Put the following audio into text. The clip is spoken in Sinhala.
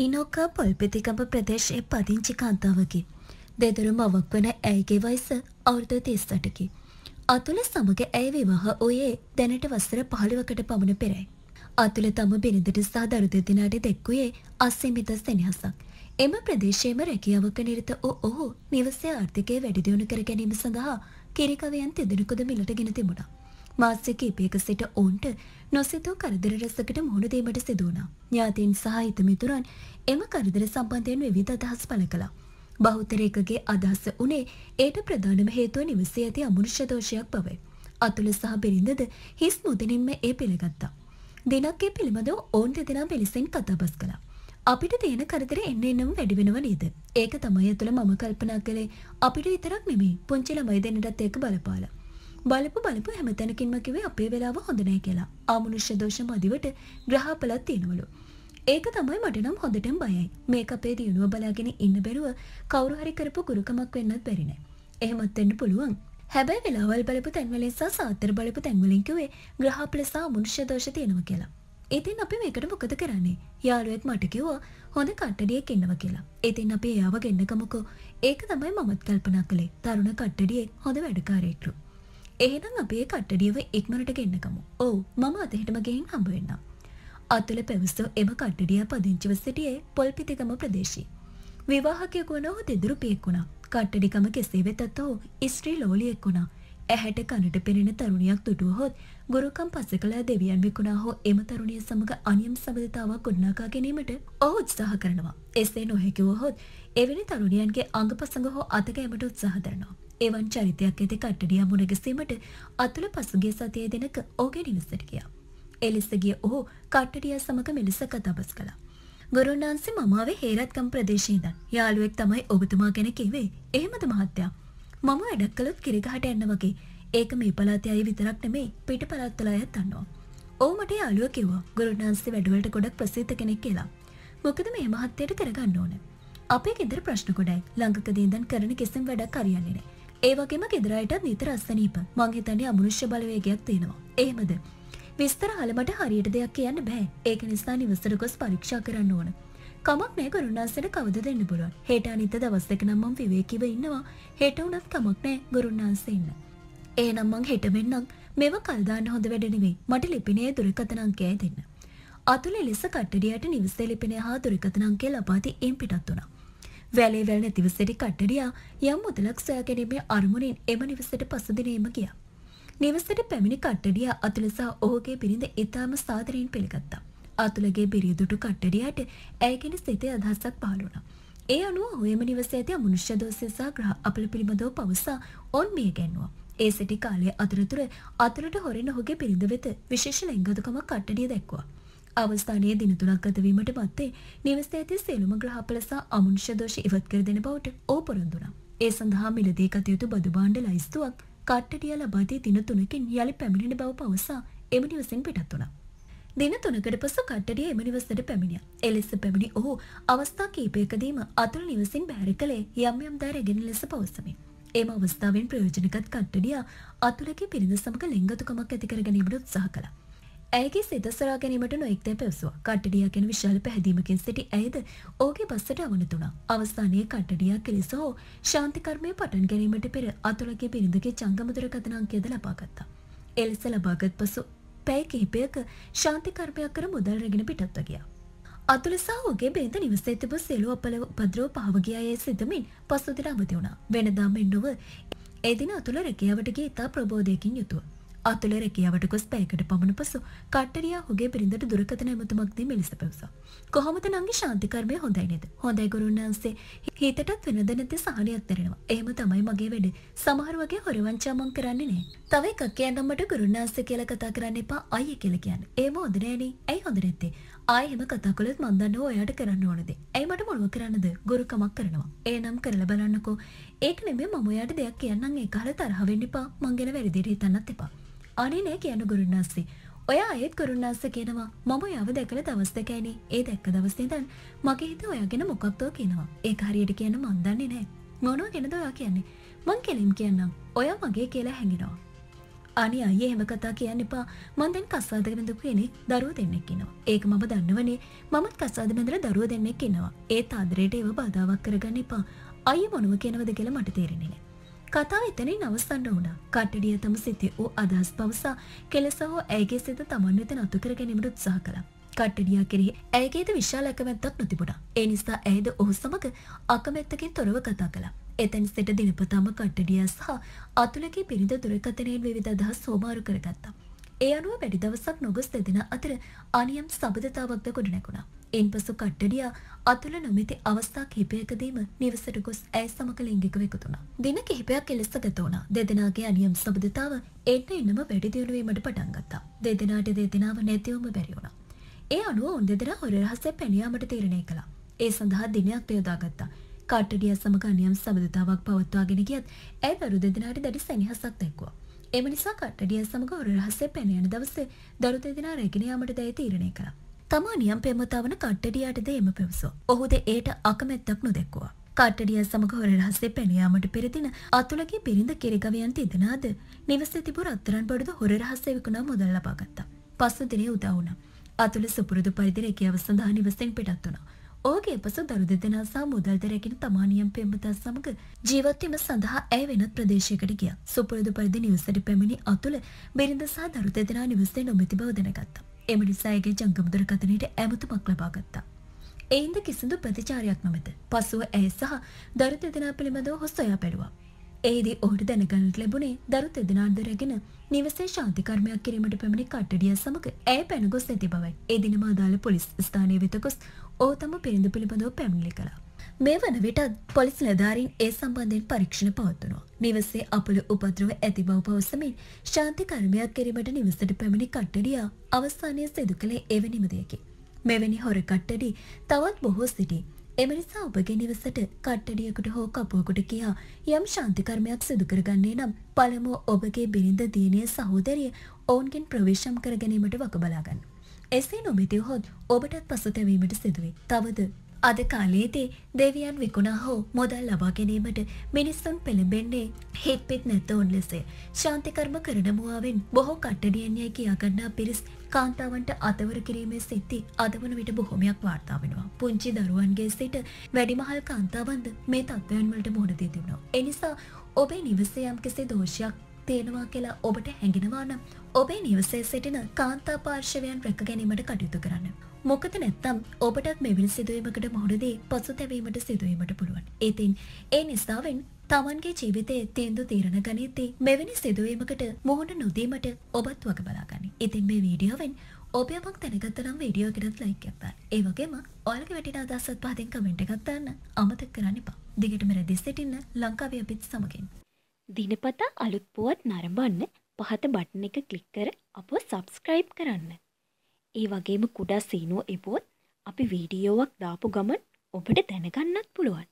ඊනෝකා පොල්පෙතිකඹ ප්‍රදේශයේ පදිංචි කාන්තාවකි. දෙදරු මවක් වන ඇයගේ වයස අවුරුදු තිස්සටකි. අතුල සමග ඇය විවාහ වූයේ දැනට වසර පහළවකට පමණ පෙරයි. අතුල තම බිරිඳට සහ දරු දෙදෙනාට දෙක්වුයේ අසීමිත සෙනහසක්. එම ප්‍රදේශයේම රැකියාවක නිරත වූ ඔහු නිවසේ ආර්ථිකය වැඩිදියුණු කර ගැනීම සඳහා කිරිකවයන් තිදෙනෙකුද මිලට ගෙන තිබුණා. මාසික ඉපයක සිට ඔවුන්ට නොසිතූ කරදර රැසකට මුහුණ දීමට සිදු වුණා. ඥාතීන් සහ හිතමිතුරන් එම කරදර සම්බන්ධයෙන් විවිධ අදහස් පළ කළා. බහුතරයකගේ අදහස උනේ ඒට ප්‍රධානම හේතුව නිවසේ ඇති අමනුෂ්‍ය දෝෂයක් බවයි. අතුල සහ බිරිඳද හිස් මුදනින්ම ඒ පිළිගත්තා. දිනක් ඒ පිළිබඳව ඔවුන් දෙදෙනා පිළිසෙන් කතාබස් කළා. අපිට තියෙන කරදර එන්න එන්නම වැඩි වෙනව නේද? ඒක තමයි ඇතුළ මම කල්පනා කළේ. අපිට විතරක් නෙමෙයි. පුංචි ළමයි දෙන්නටත් ඒක බලපාලා. බලපු බලපු හැම තැනකින්ම කිවේ අපේ වෙලාව හොඳ නෑ කියලා. ආමනුෂ්‍ය දෝෂ මදිවට ග්‍රහපලක් තියෙනවලු. ඒක තමයි මට නම් හොඳටම බයයි. මේක අපේ දියුණුව බලාගෙන ඉන්න බැරුව කවුරු හරි කරපු ගුරුකමක් වෙන්නත් බැරි නෑ. එහෙමත් වෙන්න පුළුවන්. හැබැයි වෙලාවල් බලපු තැන්වලින් සහ සාතර බලපු තැන්වලින් කිව්වේ ග්‍රහපල සහ ආමනුෂ්‍ය දෝෂ තියෙනවා කියලා. ඉතින් අපි මේකට මොකද කරන්නේ යාළුවෙක් මට කිව්වා හොඳ කට්ටඩියෙක් ඉන්නවා කියලා. ඉතින් අපි එයාව ගෙන්නකමුකෝ. ඒක තමයි මමත් කල්පනා කළේ. තරුණ කට්ටඩියෙක් හොඳ වැඩකාරයෙක්ලු. එහෙනම් අපේ කට්ටඩියව ඉක්මනට ගෙන්න්නකමු ඕ මම අතහිටම ගෙහින් හම්බවෙන්නම්. අතුළ පැවිස්තෝ එම කට්ටඩිය පදිංචිව සිටියේ පොල්පිතිකම ප්‍රදේශී. විවාහකයක වන ඔහු දෙදුරු පියෙක් වුණා. කට්ටඩිකම කෙසේ වෙතත් ඔහු ස්ත්‍රී ලෝලියෙක් වුණා. ඇහැට කනට පෙනෙන තරුණියක් දුටුවහොත් ගුරුකම් පස්ස කලා දෙවියන් විකුණා හෝ එම තරුණිය සමඟ අනියම් සබඳතාවක් ගොඩනාකා ගැනීමට ඔහු උත්සාහ කරනවා. එසේ නොහැකිවහොත් එවැනි තරුණියන්ගේ අඟ පසඟ හෝ අතකෑමට උත්සාහ දරනවා. එවන් චරිතයක් ඇති කට්ටඩිය මුණගැසීමට අතුළ පසුගේ සතිය දෙනක ඕගේ නිවසට ගියා. එලෙස ගිය ඔහු කට්ටඩිය සමග මෙලෙස කතාබස් කළා. ගුරුන්නාන්සේ මමාවේ හේරත්කම් ප්‍රදේශයේ ඉඳන් යාළුවෙක් තමයි ඔබතුමා ගැන කිව්වේ. එහෙමද මහත්තයා? මම වැඩක් කළොත් කිරිගහට යන්න වගේ. ඒක මේ පළාතේ අය විතරක් නෙමෙයි පිට පළාත්වල අයත් අන්නවා. ඔව් මට යාළුවා කිව්වා. ගුරුන්නාන්සේ වැඩවලට ගොඩක් ප්‍රසිද්ධ කෙනෙක් කියලා. මොකද මේ මහත්තයට කරගන්න ඕන. අපේ ගෙදර ප්‍රශ්න ගොඩයි. ළඟකදී ඉඳන් කරන කිසිම වැඩක් හරියන්නේ නැහැ. ඒවගේම ගෙදරයටත් නිතර අස්සනීප මංහිතන්නේ අමනුෂ්‍ය බලවේගයක් තියෙනවා. ඒමද. විස්තර හලමට හරියට දෙයක් කියන්න බෑ ඒක නිසා නිවසට ගොස් පරීක්ෂා කරන්න ඕන. කමක් නෑ ගොරුන්නාන්සට කවද දෙන්න පුළුවන් හෙට අනිත දවස් දෙක නම් මම විවේකීව ඉන්නවා හෙට වුණත් කමක් නෑ ගොරුන්නාන්සේ ඉන්න. ඒනම් මං හෙට මෙන්නම් මෙව කල්දාන්න හොඳ වැඩ නෙවෙයි මට ලිපිනේ දුරකථන අංකයයි දෙන්න. අතුල ලෙස කට්ටඩියට නිවසේ ලිපිනේ හා දුරකථන අංකය ලබා දී ඉන් පිටත් වුණා. වැලේවැල් නැතිව සිටි කට්ටඩියා යම් මුදලක් සොයාගැනීමේ අරමුණින් එම නිවසට පසුදිනේම ගියා. නිවසට පැමිණි කට්ටඩියා අතුල සහ ඔහුගේ බිරිඳ ඉතාම සාදරයෙන් පිළිගත්තා. අතුලගේ බිරිඳුටු කට්ටඩියාට ඇය ගැන සිතේ අදහසක් පහළ වුණා. ඒ අනුව ඔහු එම නිවසේ ඇති අමනුෂ්‍ය දෝෂය සහ ග්‍රහ අපල පිළිබඳව පවසා ඔවුන් මිය ගැන්වුවා. ඒ සිටි කාලය අතරතුර අතුලට හොරෙන් ඔහුගේ බිරිඳ වෙත විශේෂ ලැංගතුකමක් කට්ටඩිය දැක්වුවා. අවස්ථානයේ දින තුනක් ගතවීමට පත්තේ නිවසේ ඇති සියලුම ග්‍රහපල සහ අමනුෂ්‍ය දෝෂ ඉවත් කර දෙන බවට ඔහු පොරොන්දු වුණා. ඒ සඳහා මිලදී ගතයුතු බදු භාණ්ඩ ලැයිස්තුවක් කට්ටඩිය ලබා දී දින තුනකින් යලි පැමිණෙන බව පවසා එම නිවසෙන් පිටත් වුණා. දින තුනකට පසු කට්ටඩිය එම නිවසට පැමිණියා. එලෙස පැමිණි ඔහු අවස්ථා කීපයකදීම අතුළු නිවසින් බැහැර කළේ යම් යම් දෑ රැගෙන ලෙස පවසමින්. එම අවස්ථාවෙන් ප්‍රයෝජනගත් කට්ටඩිය අතුලගේ පිරිඳ සමග ලිංගතුකමක් ඇති කර ගැනීමට උත්සාහ කළා. ඇගේ සිදසරා ගැනීමට නොෙක්තේ පැවසවා කට්ටඩිය ගැන විශාල පැහැදීමකින් සිටි ඇයද ඕගේ බස්සට අවනතුනා අවස්ථානයේ කට්ටඩිය කෙලෙස හෝ ශාන්තිකර්මය පටන් ගැනීමට පෙර අතුළගේ පිරිඳගේ ජංගමුදුර කතනංකයද ලබාගත්තා. එලෙස ලබාගත් පසු පැයි කිහිපයක ශාන්තිකර්මයක් කර මුදල් රැගෙන පිටත්ව ගියා. අතුළ සහෝගේ බේද නිවසේ තිබ සෙලු අපල පද්‍රෝ පහවගියායේ සිතමින් පසුදින අවති වුණා. වෙනදා මෙන් නොව එදින අතුළ රැකියාවටගේ ඉතා ප්‍රබෝධයකින් යුතුව අතුළ රැකියාවට ගොස් පැයකට පමණ පසු කට්ටරියා හුගේ බිරිඳට දුරකථන ඇමතුමක් දී මෙලෙස පැවසා. කොහොමද නංගි ශාන්තිකර්මය හොඳයි නේද? හොඳයි ගුරුන් වහන්සේ. හිතටත් වෙනද නැති සහනයක් දැනෙනවා. එහෙම තමයි මගේ වැඩේ. සමහර වගේ හොරවංචා මං කරන්නේ නෑ. තව එකක් කියන්න මට ගුරුන් වහන්සේ කියලා කතා කරන්න එපා අයිය කියලා කියන්න. එහෙම හොඳ නෑනේ. ඇයි හොඳ නැත්තේ? ආයෙම කතා කළොත් මන් දන්නවා ඔයාට කරන්න ඕනද. ඇයි මට මොනව කරන්නද? ගුරුකමක් කරනවා. එහෙනම් කරලා බලන්නකෝ. ඒක නෙමෙයි මම ඔයාට දෙයක් කියන්නම් ඒක අහලා තරහ වෙන්න එපා. මං ගැන වැරදියට හිතන්නත් එපා. අනේ නෑ කියනු ගුරුන්නාස්සේ. ඔයා ඒත් කරුණාස කියනවා මම යව දැකල දවස් දෙකයිනේ ඒ දැක්ක දවස්සේ දන් මගේ හිත ඔයා ගැන මොකක්දෝ කියනවා ඒ හරියට කියන්න මන් දන්නේ නෑ මොනවා ගැනද ඔයා කියන්නේ මං කෙලින් කියන්නම් ඔයා මගේ කියලා හැඟෙනවා අනි අයියේ හැම කතා කියන්න එපා මන් දැන් කස්සාද බඳපු කෙනෙක් දරුව දෙන්නෙක් කියනවා ඒක මම දන්නවනේ මමත් කස්සාද බඳලා දරුව දෙන්නෙක් කියනවා ඒත් ආදරයට ඒව බාධාවක් කරගන්න එපා අයියේ මොනව කියනවද කියලා මට තේරෙන්නේ නෑ කතාව එතනින් අවසන් වුණා. කට්ටඩිය තම සිතේ වූ අදහස් පවසා කෙලෙස හෝ ඇයගේ සිත තමන් වෙත නතු කර ගැනීමට උත්සාහ කළා. කට්ටඩියා කෙරෙහි ඇයගේද විශාල අකමැත්තක් නොතිබුණා. ඒ නිසා ඇයද ඔහු සමග අකමැත්තකින් තොරව කතා කළා. එතැන් සිට දිනපතාම කට්ටඩියා සහ අතුලගේ පිරිඳ දුරකථනයෙන් විවිධ අදහස් සෝමාරු කරගත්තා. ඒ අනුව වැඩි දවසක් නොගොස් දෙදෙන අතර අනියම් සබඳතාවක්ද ගොඩනැගුණා. ඉන්පසු කට්ටඩියා අතුල නොමැති අවස්ථා කිහිපයකදීම නිවසට ගොස් ඇය සමග ලිංගිකව එකතුුණා. දින කිහිපයක් එලෙස ගත වුණා. දෙදෙනාගේ අනියම් සබඳතාව එන්න එන්නම වැඩි දියුණු වීමට පටන් ගත්තා. දෙදෙනාට දෙදෙනාව නැතිවම බැරි වුණා. ඒ අනුව උන් දෙදෙනා හොර රහසේ පැන යාමට තීරණය කළා. ඒ සඳහා දිනයක් යොදාගත්තා. කට්ටඩියා සමග අනියම් සබඳතාවක් පවත්වාගෙන ගියත් ඇය දරු දෙදෙනාට දැඩි සැනහසක් දැක්වුවා. එම නිසා කට්ටඩියා සමග හොර රහසේ පැන යන දවසේ දරු දෙදෙනා රැගෙන යාමට දැය තීරණය කළා. තමා නියම් පෙමතාවන කට්ටඩියටද එම පෙවසෝ. ඔහුද ඒට අකමැත්තක් නොදැක්වා. කට්ටඩිය සමඟ හොර රහසේ පැනයාමට පෙරදින අතුලගේ බිරිඳ කෙරගවයන් තිදනාද නිවස තිබු රත්තරන් බඩුද හොර රහසේ විකුණා මුදල් ලබා ගත්තා. පසු දිනේ උදා වුණා. අතුල සුපුරුදු පරිදි රැකියාව සඳහා නිවසෙන් පිටත් වුණා. ඔහුගේ පසු දරු දෙදෙනා සහ මුදල් දරැගෙන තමා නියම් පෙම්වතා සමග ජීවත් වීම සඳහා ඇය වෙනත් ප්‍රදේශයකට ගියා. සුපුරුදු පරිදි නිවසට පැමිණි අතුල බිරිඳ සහ දරු දෙදෙනා නිවසේ නොමැති බව දැනගත්තා. එම නිසායගේ ජංගම දුරකථනයට ඇමතුමක් ලබාගත්තා. එයින්ද කිසිදු ප්‍රතිචාරයක් නොමැත. පසුව ඇය සහ දරුත දෙදෙනා පිළිබඳව හොස්සොයා බැලුවා. එහිදී ඔහුට දැනගන්නට ලැබුණේ දරුත දෙදෙනාද රැගෙන නිවසේ ශාන්තිකර්මයක් කිරීමට පැමිණි කට්ටඩිය සමග ඇය පැනගොස් නැති බවයි. ඒ දිනම අදාළ පොලිස් ස්ථානය වෙත ගොස් ඔහු තම පිරිඳ පිළිබඳව පැමිණිලි කළා. මේ වන විටත් පොලිස් නිලධාරීන් ඒ සම්බන්ධයෙන් පරීක්ෂණ පවත්වනවා. නිවසේ අපල උපද්‍රව ඇති බව පවසමින් ශාන්ති කර්මයක් කිරීමට නිවසට පැමිණි කට්ටඩියා අවස්ථානය සිදු කළේ එවැනිම දෙයකි. මෙවැනි හොර කට්ටඩි තවත් බොහෝ සිටි. එමනිසා ඔබගේ නිවසට කට්ටඩියකට හෝ කපුවකුට කියා යම් ශාන්තිකර්මයක් සිදුකරගන්නේ නම් පළමුව ඔබගේ බිරිඳ දියණිය සහෝදරිය ඔවුන්ගෙන් ප්‍රවේශම් කර ගැනීමට වකබලාගන්න. එසේ නොමැති හොත් ඔබටත් පසුතැවීමට සිදුවේ. තවද අද කාලයේදී දෙවියන් විකුණා හෝ මොදල් ලබා ගැනීමට මිනිස්සුන් පෙළඹෙන්නේ හිත්පිත් නැත ඔන් ලෙසය. ශාන්තිකර්ම කරන මුවාවෙන් බොහෝ කට්ටඩියන් යයි කියාගන්නා පිරිස් කාන්තාවන්ට අතවර කිරීමේ සිද්ධි අද වන විට බොහොමයක් වාර්තා වෙනවා. පුංචි දරුවන්ගේ සිට වැඩිමහල් කාන්තාවන්ද මේ තත්ත්වයන් වලට මුහුණ දී තිබෙනවා. එනිසා ඔබේ නිවසේ යම්කිසි දෝෂයක් තියෙනවා කියලා ඔබට හැඟෙනවා නම් ඔබේ නිවසේ සිටින කාන්තා පාර්ශවයන් රැක ගැනීමට කටයුතු කරන්න. මොකද නැත්තම් ඔබටත් මෙවැනි සිදුවීමකට මුහුණදී පසුතැවීමට සිදුවීමට පුළුවන්. ඉතින් ඒ නිසාවෙන් තමන්ගේ ජීවිතයේ තීන්දුව තීරණ ගනිද්දී මෙවැනි සිදුවීමකට මුහුණ නොදීමට ඔබත් වග බලාගන්න. ඉතින් මේ වීඩියෝවෙන් ඔබ යමක් දැනගත්ත නම් වීඩියෝ එකටත් ලයික් එකක් දාන්න. ඒ වගේම ඔයාලගේ වැටෙන අදහසත් පහතින් කමෙන්ට් එකක් දාන්න අමතක කරන්න එපා. දිගටම රැඳී සිටින්න ලංකාවේ අපිත් සමගින්. දිනපතා අලුත් පුවත් නරඹන්න පහත බටන් එක ක්ලික් කර අපව සබ්ස්ක්‍රයිබ් කරන්න. ඒ වගේම කුඩා සීනුව එබොත් අපි වීඩියෝවක් දාපු ගමන් ඔබට දැනගන්නත් පුළුවන්